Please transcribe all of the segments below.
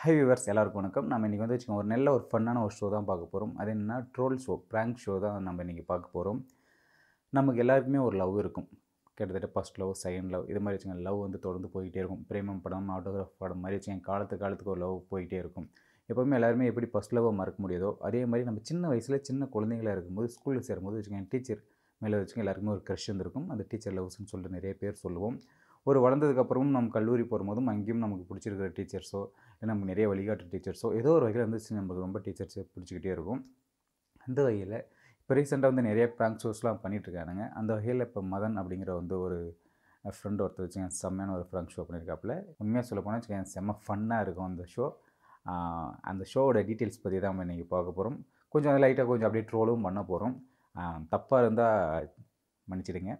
High viewers எல்லாருக்கும் வணக்கம் நம்ம இன்றைக்கி வந்து வச்சுக்கோங்க ஒரு நல்ல ஒரு ஃபன்னான ஒரு ஷோ தான் பார்க்க போகிறோம் அது என்னென்னா ட்ரோல் ஷோ ப்ராங்க் ஷோ தான் நம்ம இன்றைக்கி பார்க்க போகிறோம் நமக்கு எல்லாருக்குமே ஒரு லவ் இருக்கும் கிட்டத்தட்ட ஃபஸ்ட் லவ் செகண்ட் லவ் இது மாதிரி வச்சுக்கோங்க லவ் வந்து தொடர்ந்து போயிட்டே இருக்கும் பிரேமம் படம் ஆட்டோகிராஃப் படம் மாதிரி வச்சுக்கோங்க காலத்து காலத்துக்கு ஒரு லவ் போயிட்டே இருக்கும் எப்போவுமே எல்லாருமே எப்படி ஃபஸ்ட் லவ்வை மறக்க முடியாதோ அதே மாதிரி நம்ம சின்ன வயசில் சின்ன குழந்தைங்களாக இருக்கும்போது ஸ்கூலில் சேரும்போது வச்சுக்கோங்க டீச்சர் மேலே வச்சுக்கோங்க எல்லாருக்குமே ஒரு க்ரெஷ் வந்துருக்கும் அந்த டீச்சர் லவ்ஸ்ன்னு சொல்லிட்டு நிறைய பேர் சொல்லுவோம் ஒரு வளர்ந்ததுக்கப்புறமும் நம்ம கல்லூரி போகும்போதும் அங்கேயும் நமக்கு பிடிச்சிருக்கிற டீச்சர்ஸோ இல்லை நமக்கு நிறைய வழிகாட்டு டீச்சர்ஸோ ஏதோ ஒரு வகையில் வந்து நமக்கு ரொம்ப டீச்சர்ஸ் பிடிச்சிக்கிட்டே இருக்கும் அந்த வகையில் இப்போ ரீசெண்டாக வந்து நிறைய ப்ராங்க் ஷோஸ்லாம் பண்ணிகிட்ருக்கானுங்க அந்த வகையில் இப்போ மதன் அப்படிங்கிற வந்து ஒரு ஃப்ரெண்ட் ஒருத்தர் வச்சுக்கேன் செம்மையான ஒரு ஃப்ராங்க் ஷோ பண்ணியிருக்காப்புல உண்மையாக சொல்ல போனால் வச்சுக்கேன் செம்ம ஃபன்னாக இருக்கும் அந்த ஷோ அந்த ஷோவோட டீட்டெயில்ஸ் பற்றி தான் நம்ம இன்றைக்கி பார்க்க போகிறோம் கொஞ்சம் லைட்டாக கொஞ்சம் அப்படியே ட்ரோலும் பண்ண போகிறோம் தப்பாக இருந்தால் மன்னிச்சிடுங்க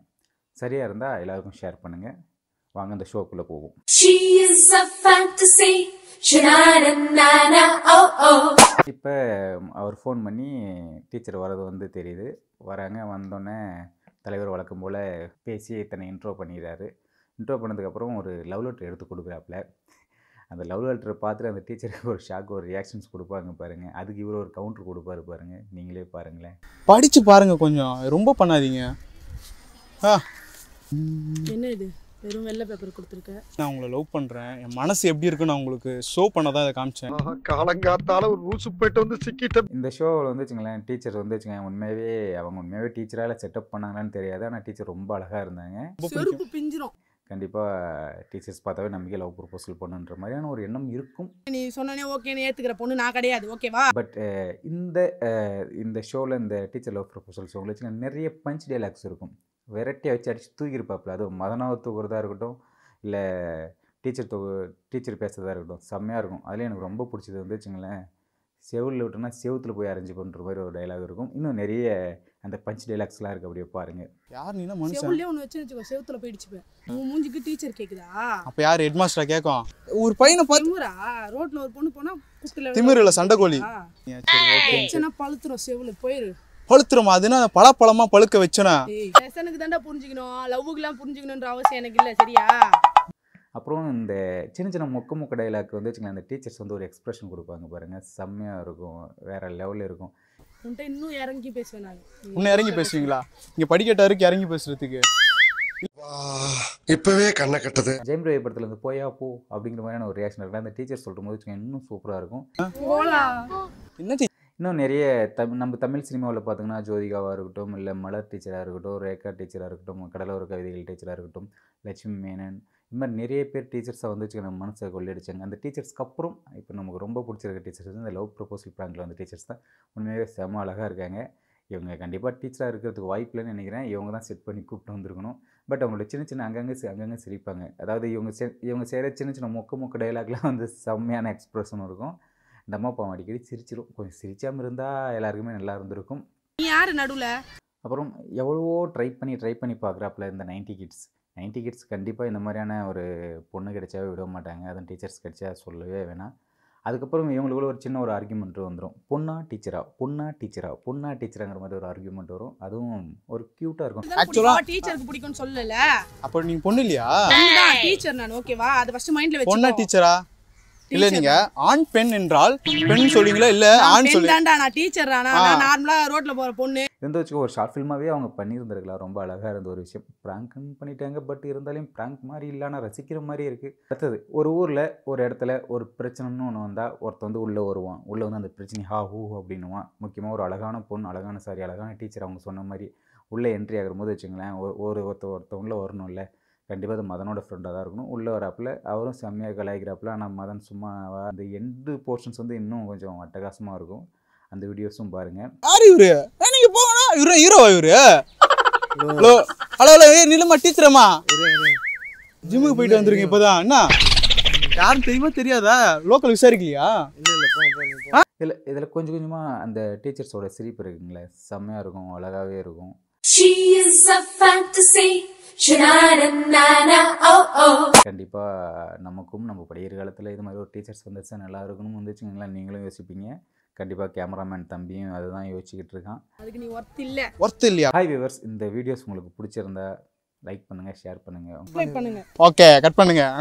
சரியாக இருந்தால் எல்லாருக்கும் ஷேர் பண்ணுங்கள் வாங்க அந்த ஷோக்குள்ளே போவோம் oh, oh. இப்போ அவர் ஃபோன் பண்ணி டீச்சர் வர்றது வந்து தெரியுது வராங்க வந்தோடனே தலைவர் வழக்கம் போல் பேசி தன்னை இன்ட்ரோ பண்ணிடுறாரு இன்ட்ரோ பண்ணதுக்கப்புறம் ஒரு லவ் லெட்டர் எடுத்து கொடுக்குறாப்புல அந்த லவ் லெட்டரை பார்த்துட்டு அந்த டீச்சருக்கு ஒரு ஷாக் ஒரு ரியாக்ஷன்ஸ் கொடுப்பாங்க பாருங்கள் அதுக்கு இவர் ஒரு கவுண்டர் கொடுப்பாரு பாருங்கள் நீங்களே பாருங்களேன் படித்து பாருங்கள் கொஞ்சம் ரொம்ப பண்ணாதீங்க ஆ என்ன இது வெறும் வெள்ளை பேப்பர் கொடுத்துருக்கேன் நான் உங்களை லவ் பண்ணுறேன் என் மனசு எப்படி இருக்குன்னு நான் உங்களுக்கு ஷோ பண்ண தான் இதை காமிச்சேன் காலங்காத்தால ஒரு ரூசு போயிட்டு வந்து சிக்கிட்டேன் இந்த ஷோவில் வந்து வச்சுங்களேன் டீச்சர் வந்து உண்மையாகவே அவங்க உண்மையாகவே டீச்சராக செட்டப் பண்ணாங்களான்னு தெரியாது ஆனால் டீச்சர் ரொம்ப அழகாக இருந்தாங்க பிஞ்சிரும் கண்டிப்பாக டீச்சர்ஸ் பார்த்தாவே நம்பிக்கை லவ் ப்ரொபோசல் பண்ணுன்ற மாதிரியான ஒரு எண்ணம் இருக்கும் நீ சொன்னே ஓகே நீ ஏற்றுக்கிற பொண்ணு நான் கிடையாது ஓகேவா பட் இந்த இந்த ஷோவில் இந்த டீச்சர் லவ் ப்ரொபோசல் ஷோவில் நிறைய பஞ்ச் டைலாக்ஸ் இருக்கும் வெரைட்டியாக வச்சு அடித்து தூக்கியிருப்பாப்புல அதுவும் மதனாவை தூக்குறதா இருக்கட்டும் இல்லை டீச்சர் தூ டீச்சர் பேசுகிறதா இருக்கட்டும் செம்மையாக இருக்கும் அதில் எனக்கு ரொம்ப பிடிச்சது வந்து வச்சுங்களேன் செவில் விட்டோம்னா செவத்தில் போய் அரைஞ்சு பண்ணுற மாதிரி ஒரு டைலாக் இருக்கும் இன்னும் நிறைய அந்த பஞ்ச் டைலாக்ஸ்லாம் இருக்குது அப்படியே பாருங்க யார் நீனா மனுஷன் ஒன்று வச்சு வச்சுக்கோ செவத்தில் போயிடுச்சுப்பேன் உன் மூஞ்சிக்கு டீச்சர் கேட்குதா அப்போ யார் ஹெட் மாஸ்டரா கேட்கும் ஒரு பையனை பார்த்து ரோட்டில் ஒரு பொண்ணு போனால் திமிரில் சண்டை கோழி பழுத்துரும் செவில் போயிரு பழுத்துருமா அந்த பழப்பழமா பழுக்க வச்சுனா லெசனுக்கு தாண்டா புரிஞ்சுக்கணும் லவ்வுக்குலாம் புரிஞ்சுக்கணுன்ற அவசியம் எனக்கு இல்லை சரியா அப்புறம் இந்த சின்ன சின்ன மொக்க மொக்க டைலாக் வந்து வச்சுக்கலாம் அந்த டீச்சர்ஸ் வந்து ஒரு எக்ஸ்பிரஷன் கொடுப்பாங்க பாருங்க செம்மையா இருக்கும் வேற லெவலில் இருக்கும் இன்னும் இறங்கி பேசுவேன் இன்னும் இறங்கி பேசுவீங்களா இங்கே படிக்கட்டா இருக்கு இறங்கி பேசுறதுக்கு இப்பவே கண்ணை கட்டது ஜெயம் ரவி படத்துல இருந்து போயா போ அப்படிங்கிற மாதிரியான ஒரு ரியாக்ஷன் இருக்கு அந்த டீச்சர் சொல்ற போது இன்னும் சூப்பரா இருக்கும் என்ன இன்னும் நிறைய தம் நம்ம தமிழ் சினிமாவில் பார்த்தீங்கன்னா ஜோதிகாவாக இருக்கட்டும் இல்லை மலர் டீச்சராக இருக்கட்டும் ரேகா டீச்சராக இருக்கட்டும் கடலோர கவிதைகள் டீச்சராக இருக்கட்டும் லட்சுமி மேனன் இந்த மாதிரி நிறைய பேர் டீச்சர்ஸை வந்து நம்ம மனசை கொள்ளையடிச்சாங்க அந்த டீச்சர்ஸ்க்கு அப்புறம் இப்போ நமக்கு ரொம்ப பிடிச்சிருக்க டீச்சர்ஸ் வந்து இந்த லவ் ப்ரொபோசல் ப்ராங்கில் வந்து டீச்சர்ஸ் தான் உண்மையாகவே செம அழகாக இருக்காங்க இவங்க கண்டிப்பாக டீச்சராக இருக்கிறதுக்கு வாய்ப்பு இல்லைன்னு நினைக்கிறேன் இவங்க தான் செட் பண்ணி கூப்பிட்டு வந்திருக்கணும் பட் அவங்களோட சின்ன சின்ன அங்கங்கே அங்கங்கே சிரிப்பாங்க அதாவது இவங்க இவங்க செய்கிற சின்ன சின்ன மொக்க மொக்க டைலாக்லாம் வந்து செம்மையான எக்ஸ்ப்ரெஷன் இருக்கும் இந்த அம்மா அடிக்கடி சிரிச்சிடும் கொஞ்சம் சிரிச்சாமல் இருந்தால் எல்லாருக்குமே நல்லா இருந்திருக்கும் நீ யார் நடுவில் அப்புறம் எவ்வளவோ ட்ரை பண்ணி ட்ரை பண்ணி பார்க்குறாப்புல இந்த நைன்டி கிட்ஸ் நைன்டி கிட்ஸ் கண்டிப்பாக இந்த மாதிரியான ஒரு பொண்ணு கிடைச்சாவே விட மாட்டாங்க அதுவும் டீச்சர்ஸ் கிடைச்சா சொல்லவே வேணாம் அதுக்கப்புறம் இவங்களுக்குள்ள ஒரு சின்ன ஒரு ஆர்குமெண்ட் வந்துடும் பொண்ணா டீச்சரா பொண்ணா டீச்சரா பொண்ணா டீச்சராங்கிற மாதிரி ஒரு ஆர்குமெண்ட் வரும் அதுவும் ஒரு கியூட்டா இருக்கும் ஆக்சுவலா டீச்சருக்கு பிடிக்கும்னு சொல்லல அப்போ நீங்க பொண்ணு இல்லையா டீச்சர் நான் ஓகேவா அது ஃபர்ஸ்ட் மைண்ட்ல வெச்சு பொண்ணா டீச்சரா இல்ல நீங்க ஆண் பெண் என்றால் பெண் சொல்லுவீங்களா இல்ல ஆண் சொல்லுவீங்களா நான் டீச்சர் நான் நார்மலா ரோட்ல போற பொண்ணு இருந்து வச்சு ஒரு ஷார்ட் ஃபிலிமாவே அவங்க பண்ணியிருந்திருக்கலாம் ரொம்ப அழகா இருந்த ஒரு விஷயம் பிராங்க்னு பண்ணிட்டாங்க பட் இருந்தாலும் பிராங்க் மாதிரி இல்லை ரசிக்கிற மாதிரி இருக்கு அடுத்தது ஒரு ஊர்ல ஒரு இடத்துல ஒரு பிரச்சனைன்னு ஒன்று வந்தா ஒருத்த வந்து உள்ள வருவான் உள்ள வந்து அந்த பிரச்சனை ஹா ஹூ அப்படின்னுவான் முக்கியமா ஒரு அழகான பொண்ணு அழகான சாரி அழகான டீச்சர் அவங்க சொன்ன மாதிரி உள்ள என்ட்ரி ஆகிற போது வச்சுங்களேன் ஒரு ஒருத்த வரணும் இல்லை கண்டிப்பாக அது மதனோட ஃப்ரெண்டாக தான் இருக்கணும் உள்ளே வராப்பில் அவரும் செம்மையாக கலாய்க்கிறாப்பில் ஆனால் மதன் சும்மா அந்த எண்டு போர்ஷன்ஸ் வந்து இன்னும் கொஞ்சம் அட்டகாசமாக இருக்கும் அந்த வீடியோஸும் பாருங்கள் யார் இவரு நீங்கள் போகணும் இவரு ஹீரோவா இவரு ஹலோ ஹலோ ஹலோ நிலமா டீச்சரம்மா ஜிம்முக்கு போயிட்டு வந்துருங்க இப்போதான் என்ன யாரும் தெரியுமா தெரியாதா லோக்கல் விசாரிக்கலையா இல்லை இதில் கொஞ்சம் கொஞ்சமாக அந்த டீச்சர்ஸோட சிரிப்பு இருக்குங்களே செம்மையாக இருக்கும் அழகாகவே இருக்கும் She is a fantasy. Oh, oh. கண்டிப்பாக நமக்கும் நம்ம படிக்கிற காலத்தில் இது மாதிரி ஒரு டீச்சர்ஸ் வந்துச்சு நல்லா இருக்கணும் வந்துச்சுங்களா நீங்களும் யோசிப்பீங்க கண்டிப்பாக கேமராமேன் தம்பியும் அதுதான் யோசிச்சுக்கிட்டு இருக்கான் அதுக்கு நீ ஒர்த் இல்லை ஒர்த் இல்லையா ஹாய் வியூவர்ஸ் இந்த வீடியோஸ் உங்களுக்கு பிடிச்சிருந்தா லைக் பண்ணுங்கள் ஷேர் பண்ணுங்கள் ஓகே கட் பண்ணுங்கள்